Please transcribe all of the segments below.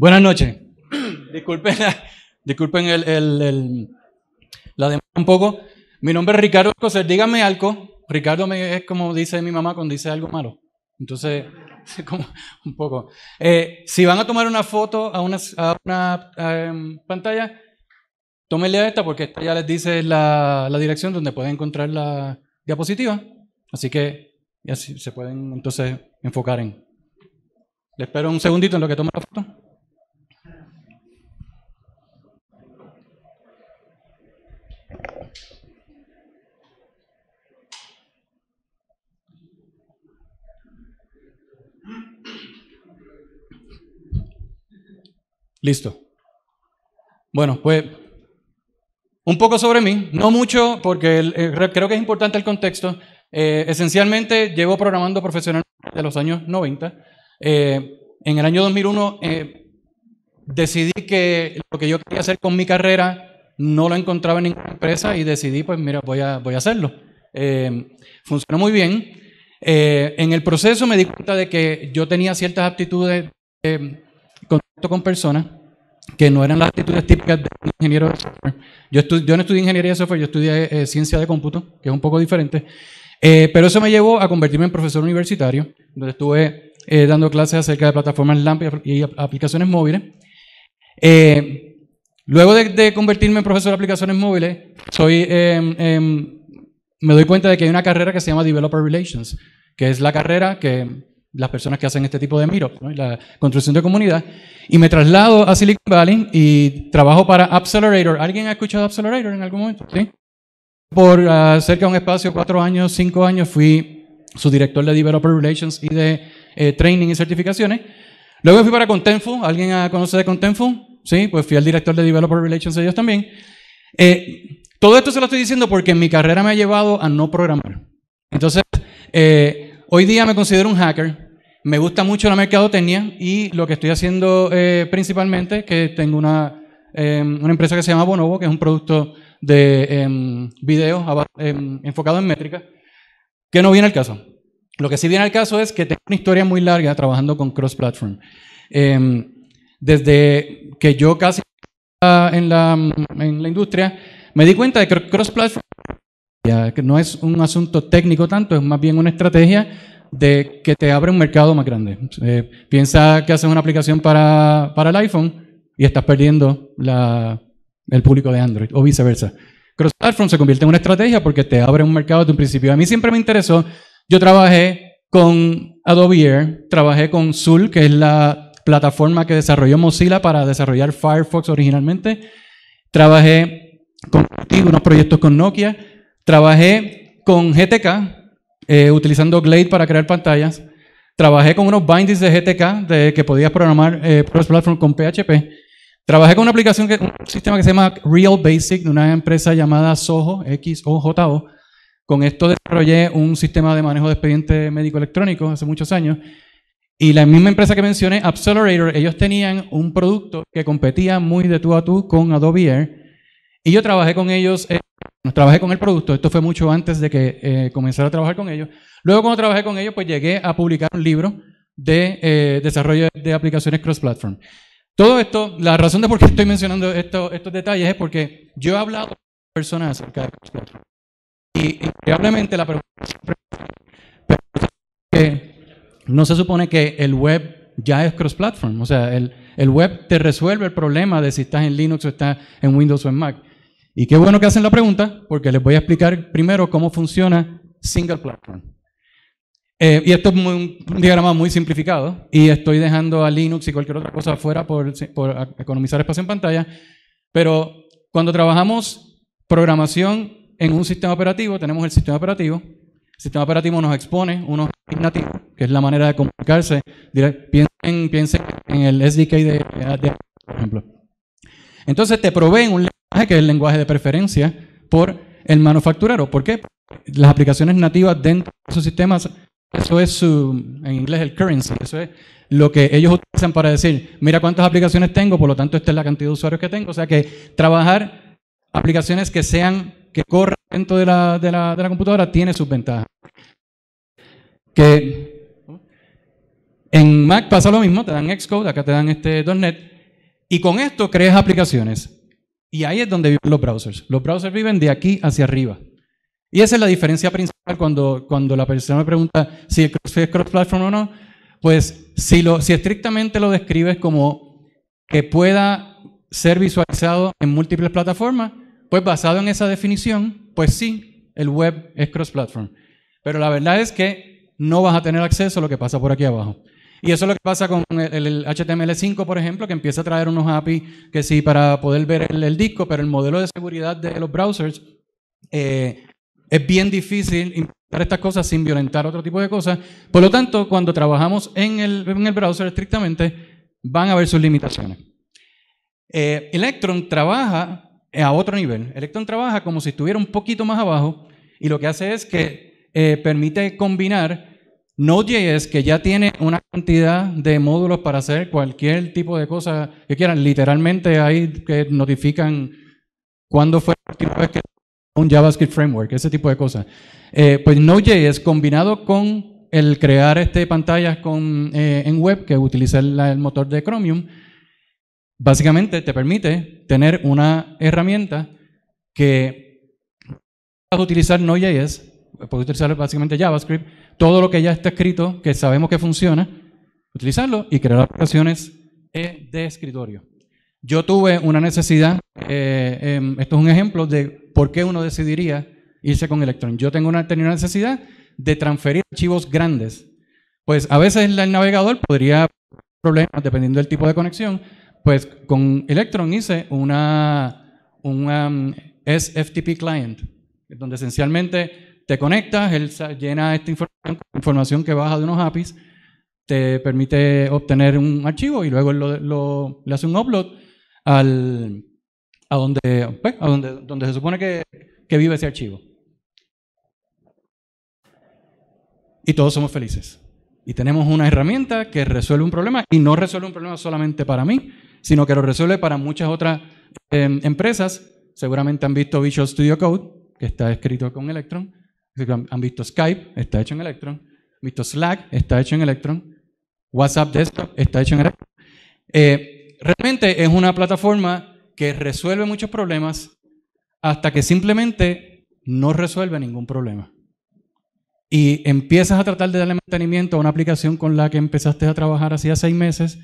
Buenas noches. disculpen, disculpen la demanda un poco. Mi nombre es Ricardo Escocer. Dígame algo. Ricardo me, es como dice mi mamá cuando dice algo malo. Entonces, un poco. Eh, si van a tomar una foto a una, em, pantalla, tómenle a esta porque esta ya les dice la, dirección donde pueden encontrar la diapositiva. Así que así se pueden entonces enfocar en. Les espero un segundito en lo que toma la foto. Listo. Bueno, pues un poco sobre mí, no mucho porque eh, creo que es importante el contexto. Eh, esencialmente llevo programando profesional de los años 90. Eh, en el año 2001 decidí que lo que yo quería hacer con mi carrera no lo encontraba en ninguna empresa y decidí, pues mira, voy a, voy a hacerlo. funcionó muy bien. en el proceso me di cuenta de que yo tenía ciertas aptitudes contacto con personas que no eran las actitudes típicas de un ingeniero de software. Yo, no estudié ingeniería de software, yo estudié eh, ciencia de cómputo, que es un poco diferente, eh, pero eso me llevó a convertirme en profesor universitario, donde estuve eh, dando clases acerca de plataformas LAMP y, aplicaciones móviles. luego de, de, convertirme en profesor de aplicaciones móviles, soy, em, em, me doy cuenta de que hay una carrera que se llama Developer Relations, que es la carrera que las personas que hacen este tipo de Miro, la construcción de comunidad. Y me traslado a Silicon Valley y trabajo para Accelerator. ¿Alguien ha escuchado Accelerator en algún momento? ¿Sí? Por ah, cerca de un espacio, cuatro años, cinco años, fui su director de Developer Relations y de eh, Training y Certificaciones. Luego fui para Contentful. ¿Alguien conoce de Contentful? Sí, pues fui al director de Developer Relations ellos también. Eh, todo esto se lo estoy diciendo porque mi carrera me ha llevado a no programar. Entonces, eh, Hoy día me considero un hacker. Me gusta mucho la mercadotecnia y lo que estoy haciendo eh, principalmente, que tengo una, em, una, empresa que se llama Bonobo, que es un producto de eh, enfocado en métrica, que no viene al caso. Lo que sí viene al caso es que tengo una historia muy larga trabajando con cross-platform. desde que yo casi en la, en la industria, me di cuenta de que cross-platform que no es un asunto técnico tanto, es más bien una estrategia de que te abre un mercado más grande. Eh, piensa que haces una aplicación para, el iPhone y estás perdiendo la, el público de Android o viceversa. Cross-platform se convierte en una estrategia porque te abre un mercado de un principio. A mí siempre me interesó, yo trabajé con Adobe Air, trabajé con Zool que es la plataforma que desarrolló Mozilla para desarrollar Firefox originalmente. Trabajé con unos proyectos con Nokia Trabajé con GTK, eh, utilizando Glade para crear pantallas. Trabajé con unos bindings de GTK que podías programar eh, cross-platform con PHP. Trabajé con una aplicación, que, un sistema que se llama Real Basic, de una empresa llamada Soho, X-O-J-O. Con esto desarrollé un sistema de manejo de expediente médico electrónico hace muchos años. Y la misma empresa que mencioné, Accelerator, ellos tenían un producto que competía muy de tú a tú con Adobe Air. Y yo trabajé con ellos trabajé con el producto, esto fue mucho antes de que eh, comenzara a trabajar con ellos. Luego cuando trabajé con ellos, pues llegué a publicar un libro de eh, desarrollo de aplicaciones cross-platform. Todo esto, la razón de por qué estoy mencionando esto, estos detalles es porque yo he hablado con personas acerca de cross-platform. Y probablemente la pregunta que no se supone que el web ya es cross-platform. O sea, el, el web te resuelve el problema de si estás en Linux o estás en Windows o en Mac. Y qué bueno que hacen la pregunta, porque les voy a explicar primero cómo funciona Single Platform. Eh, y esto es un diagrama muy simplificado, y estoy dejando a Linux y cualquier otra cosa afuera por, economizar espacio en pantalla, pero cuando trabajamos programación en un sistema operativo, tenemos el sistema operativo, el sistema operativo nos expone unos nativos, que es la manera de comunicarse. Piensen, en el SDK de, de, por ejemplo. Entonces te proveen un que es el lenguaje de preferencia por el manufacturero. ¿Por qué? Las aplicaciones nativas dentro de sus sistemas, eso es su, en inglés el currency, eso es lo que ellos utilizan para decir, mira cuántas aplicaciones tengo, por lo tanto esta es la cantidad de usuarios que tengo. O sea que trabajar aplicaciones que sean, que corran dentro de la, de la computadora tiene sus ventajas. Que en Mac pasa lo mismo, te dan Xcode, acá te dan este .NET, y con esto creas aplicaciones. Y ahí es donde viven los browsers. Los browsers viven de aquí hacia arriba. Y esa es la diferencia principal cuando, cuando la persona me pregunta si es cross-platform o no. Pues si, lo, si estrictamente lo describes como que pueda ser visualizado en múltiples plataformas, pues basado en esa definición, pues sí, el web es cross-platform. Pero la verdad es que no vas a tener acceso a lo que pasa por aquí abajo. Y eso es lo que pasa con el, HTML5, por ejemplo, que empieza a traer unos APIs que sí para poder ver el, disco, pero el modelo de seguridad de los browsers eh, es bien difícil implementar estas cosas sin violentar otro tipo de cosas. Por lo tanto, cuando trabajamos en el, browser estrictamente, van a ver sus limitaciones. Eh, Electron trabaja a otro nivel. Electron trabaja como si estuviera un poquito más abajo y lo que hace es que eh, permite combinar Node.js, que ya tiene una cantidad de módulos para hacer cualquier tipo de cosa que quieran. Literalmente hay que notifican cuándo fue la última vez que un JavaScript framework, ese tipo de cosas. Eh, pues Node.js combinado con el crear este pantallas con, eh, en web que utiliza el, motor de Chromium, básicamente te permite tener una herramienta que vas a utilizar Node.js puedes utilizar básicamente JavaScript, todo lo que ya está escrito, que sabemos que funciona, utilizarlo y crear aplicaciones de escritorio. Yo tuve una necesidad, eh, em, esto es un ejemplo de por qué uno decidiría irse con Electron. Yo tengo una, tenía una necesidad de transferir archivos grandes. Pues a veces el navegador podría problemas dependiendo del tipo de conexión. Pues con Electron hice una, una mm, SFTP client, donde esencialmente te conectas, él llena esta información, información que baja de unos APIs, te permite obtener un archivo y luego lo, le hace un upload al, a, donde, pues, donde, donde se supone que, vive ese archivo. Y todos somos felices. Y tenemos una herramienta que resuelve un problema y no resuelve un problema solamente para mí, sino que lo resuelve para muchas otras em, empresas. Seguramente han visto Visual Studio Code, que está escrito con Electron. Han visto Skype, está hecho en Electron. Han visto Slack, está hecho en Electron. WhatsApp Desktop está hecho en Electron. Eh, realmente es una plataforma que resuelve muchos problemas hasta que simplemente no resuelve ningún problema. Y empiezas a tratar de darle mantenimiento a una aplicación con la que empezaste a trabajar hacía seis meses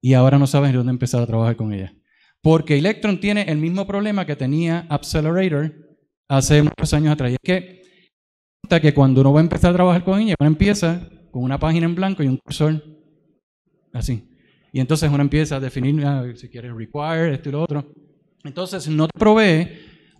y ahora no sabes dónde empezar a trabajar con ella. Porque Electron tiene el mismo problema que tenía Accelerator hace muchos años atrás. que que cuando uno va a empezar a trabajar con ella, uno empieza con una página en blanco y un cursor, así. Y entonces uno empieza a definir ah, si quieres require, esto y lo otro. Entonces no te provee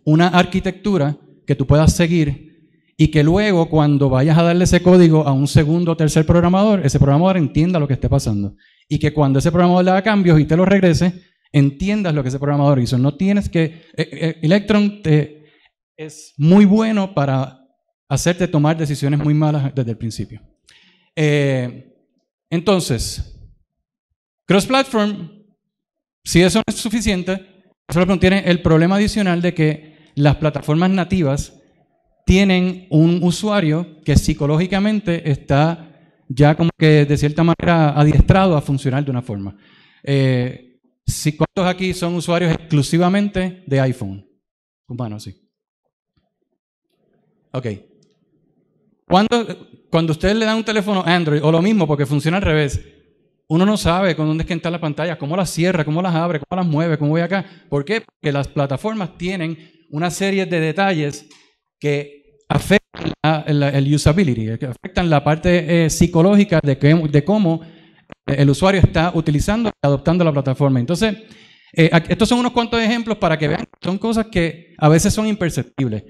una arquitectura que tú puedas seguir y que luego cuando vayas a darle ese código a un segundo o tercer programador, ese programador entienda lo que esté pasando. Y que cuando ese programador le haga cambios y te lo regrese, entiendas lo que ese programador hizo. No tienes que... Eh, eh, Electron es muy bueno para hacerte tomar decisiones muy malas desde el principio. Eh, entonces, cross-platform, si eso no es suficiente, cross-platform tiene el problema adicional de que las plataformas nativas tienen un usuario que psicológicamente está ya como que de cierta manera adiestrado a funcionar de una forma. Eh, ¿Cuántos aquí son usuarios exclusivamente de iPhone? Bueno, sí. Ok. Cuando, cuando ustedes le dan un teléfono Android, o lo mismo, porque funciona al revés, uno no sabe con dónde es que está la pantalla, cómo la cierra, cómo las abre, cómo las mueve, cómo voy acá. ¿Por qué? Porque las plataformas tienen una serie de detalles que afectan el usability, que afectan la parte eh, psicológica de, de cómo eh, el usuario está utilizando y adoptando la plataforma. Entonces, eh, estos son unos cuantos ejemplos para que vean, son cosas que a veces son imperceptibles.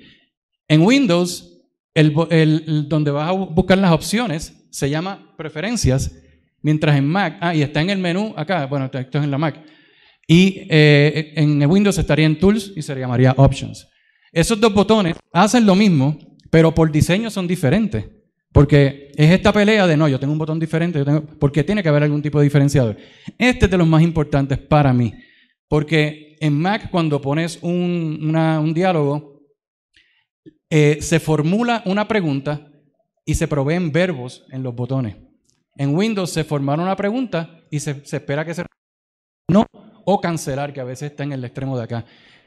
En Windows, el, donde vas a buscar las opciones se llama preferencias, mientras en Mac, ah, y está en el menú acá, bueno, esto es en la Mac, y eh, en Windows estaría en Tools y se llamaría Options. Esos dos botones hacen lo mismo, pero por diseño son diferentes. Porque es esta pelea de no, yo tengo un botón diferente, yo tengo, porque tiene que haber algún tipo de diferenciador. Este es de los más importantes para mí, porque en Mac cuando pones un, una, un diálogo, eh, se formula una pregunta y se proveen verbos en los botones. En Windows se formula una pregunta y se, espera que se... No, o cancelar, que a veces está en el extremo de acá.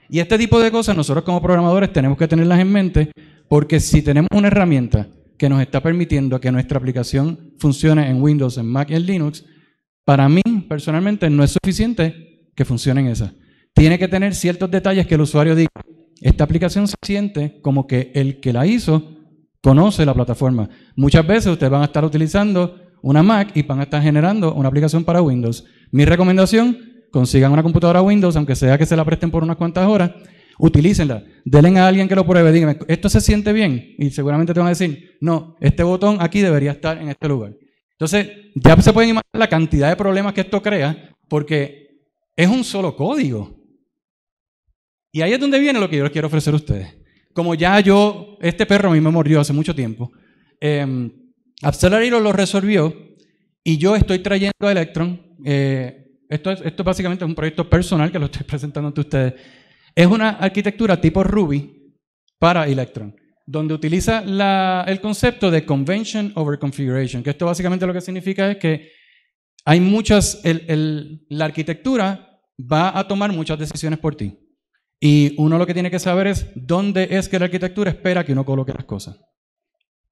Y este tipo de cosas nosotros como programadores tenemos que tenerlas en mente porque si tenemos una herramienta que nos está permitiendo que nuestra aplicación funcione en Windows, en Mac y en Linux, para mí personalmente no es suficiente que funcionen esa. Tiene que tener ciertos detalles que el usuario diga, esta aplicación se siente como que el que la hizo conoce la plataforma. Muchas veces ustedes van a estar utilizando una Mac y van a estar generando una aplicación para Windows. Mi recomendación, consigan una computadora Windows, aunque sea que se la presten por unas cuantas horas, utilícenla, denle a alguien que lo pruebe, díganme, ¿esto se siente bien? Y seguramente te van a decir, no, este botón aquí debería estar en este lugar. Entonces, ya se pueden imaginar la cantidad de problemas que esto crea, porque es un solo código. Y ahí es donde viene lo que yo les quiero ofrecer a ustedes. Como ya yo, este perro a mí me mordió hace mucho tiempo, eh, lo resolvió y yo estoy trayendo a Electron, eh, esto, es, esto básicamente es un proyecto personal que lo estoy presentando ante ustedes, es una arquitectura tipo Ruby para Electron, donde utiliza el concepto de convention over configuration, que esto básicamente lo que significa es que hay muchas, el, el, la arquitectura va a tomar muchas decisiones por ti. Y uno lo que tiene que saber es dónde es que la arquitectura espera que uno coloque las cosas.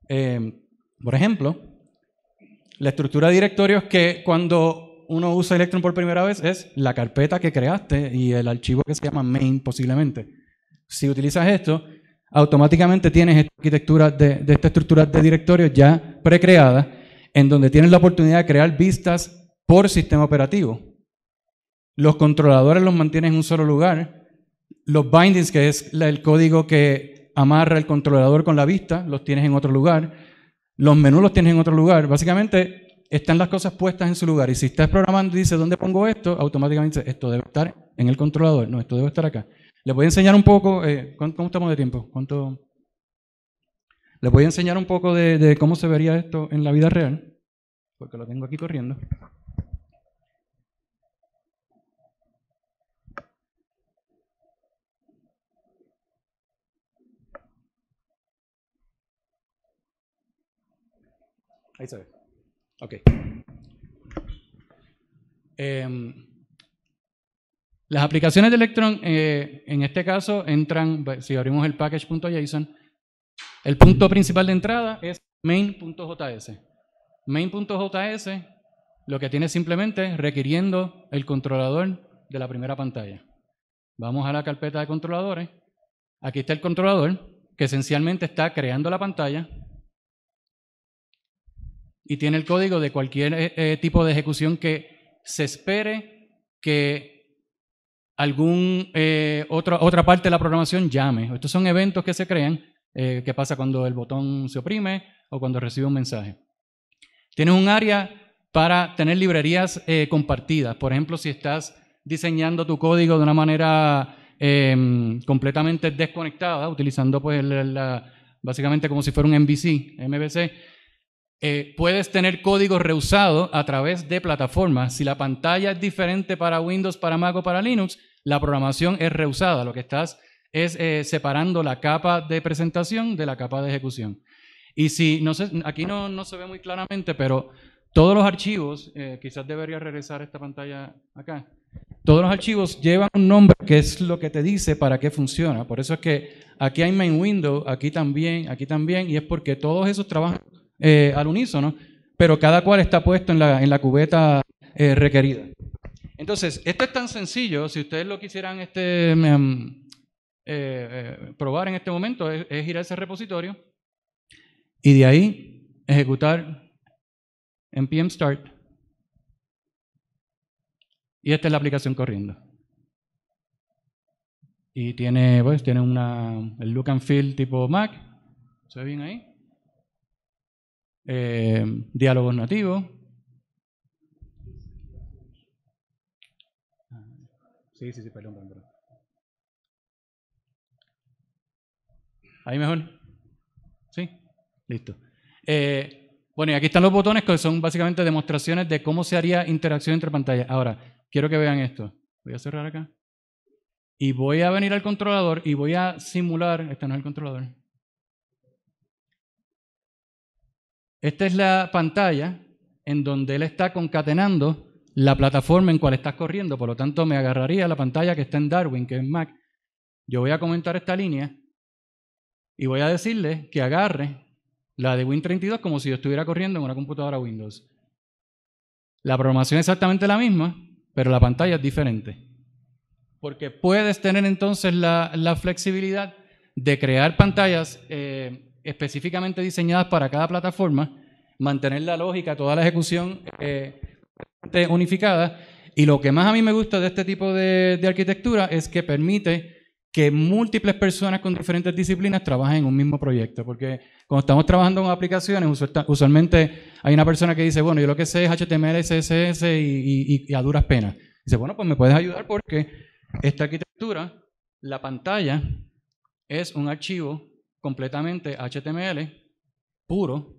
Em, por ejemplo, la estructura de directorios que cuando uno usa Electron por primera vez es la carpeta que creaste y el archivo que se llama main posiblemente. Si utilizas esto, automáticamente tienes esta arquitectura de, esta estructura de directorios ya pre-creada en donde tienes la oportunidad de crear vistas por sistema operativo. Los controladores los mantienes en un solo lugar los bindings, que es el código que amarra el controlador con la vista, los tienes en otro lugar. Los menús los tienes en otro lugar. Básicamente están las cosas puestas en su lugar. Y si estás programando y dices, ¿dónde pongo esto? Automáticamente esto debe estar en el controlador. No, esto debe estar acá. Les voy a enseñar un poco, eh, ¿cómo estamos de tiempo? ¿Cuánto? Les voy a enseñar un poco de, de cómo se vería esto en la vida real, porque lo tengo aquí corriendo. Ahí se ve. Ok. Em, las aplicaciones de Electron, eh, en este caso, entran, si abrimos el package.json, el punto principal de entrada es main.js. Main.js lo que tiene simplemente requiriendo el controlador de la primera pantalla. Vamos a la carpeta de controladores. Aquí está el controlador, que esencialmente está creando la pantalla, y tiene el código de cualquier eh, eh, tipo de ejecución que se espere que algún eh, otra, otra parte de la programación llame. Estos son eventos que se crean, que pasa cuando el botón se oprime o cuando recibe un mensaje. Tiene un área para tener librerías compartidas. Por ejemplo, si estás diseñando tu código de una manera em, completamente desconectada, utilizando pues la, básicamente como si fuera un MVC, MVC eh, puedes tener código reusado a través de plataformas. Si la pantalla es diferente para Windows, para Mac o para Linux, la programación es reusada. Lo que estás es eh, separando la capa de presentación de la capa de ejecución. Y si, no sé, aquí no, se ve muy claramente, pero todos los archivos, eh, quizás debería regresar esta pantalla acá, todos los archivos llevan un nombre que es lo que te dice para qué funciona. Por eso es que aquí hay main window, aquí también, aquí también, y es porque todos esos trabajos eh, al unísono, pero cada cual está puesto en la, la cubeta eh, requerida. Entonces, esto es tan sencillo, si ustedes lo quisieran este, em, eh, probar en este momento, es, ir a ese repositorio y de ahí ejecutar npm Start. Y esta es la aplicación corriendo. Y tiene, pues, tiene una, el look and feel tipo Mac. ¿Se ve bien ahí? Eh, diálogos nativos. Sí, sí, sí, ¿Ahí mejor? ¿Sí? Listo. Eh, bueno, y aquí están los botones que son básicamente demostraciones de cómo se haría interacción entre pantallas. Ahora, quiero que vean esto. Voy a cerrar acá. Y voy a venir al controlador y voy a simular, este no es el controlador, Esta es la pantalla en donde él está concatenando la plataforma en cual estás corriendo. Por lo tanto, me agarraría la pantalla que está en Darwin, que es Mac. Yo voy a comentar esta línea y voy a decirle que agarre la de Win32 como si yo estuviera corriendo en una computadora Windows. La programación es exactamente la misma, pero la pantalla es diferente. Porque puedes tener entonces la, flexibilidad de crear pantallas eh, específicamente diseñadas para cada plataforma, mantener la lógica, toda la ejecución eh, unificada. Y lo que más a mí me gusta de este tipo de, arquitectura es que permite que múltiples personas con diferentes disciplinas trabajen en un mismo proyecto. Porque cuando estamos trabajando con aplicaciones, usualmente hay una persona que dice, bueno, yo lo que sé es HTML, CSS y a duras penas. Dice, bueno, pues me puedes ayudar porque esta arquitectura, la pantalla, es un archivo completamente HTML puro,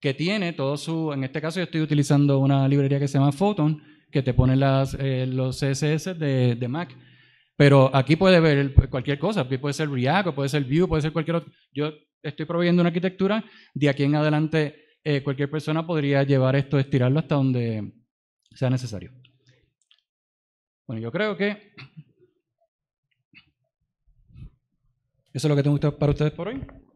que tiene todo su, en este caso yo estoy utilizando una librería que se llama Photon, que te pone las, eh, los CSS de, Mac, pero aquí puede ver pues, cualquier cosa, puede ser React, puede ser Vue, puede ser cualquier otro. Yo estoy proveyendo una arquitectura, de aquí en adelante eh, cualquier persona podría llevar esto, estirarlo hasta donde sea necesario. Bueno, yo creo que ¿Eso es lo que tengo para ustedes por hoy?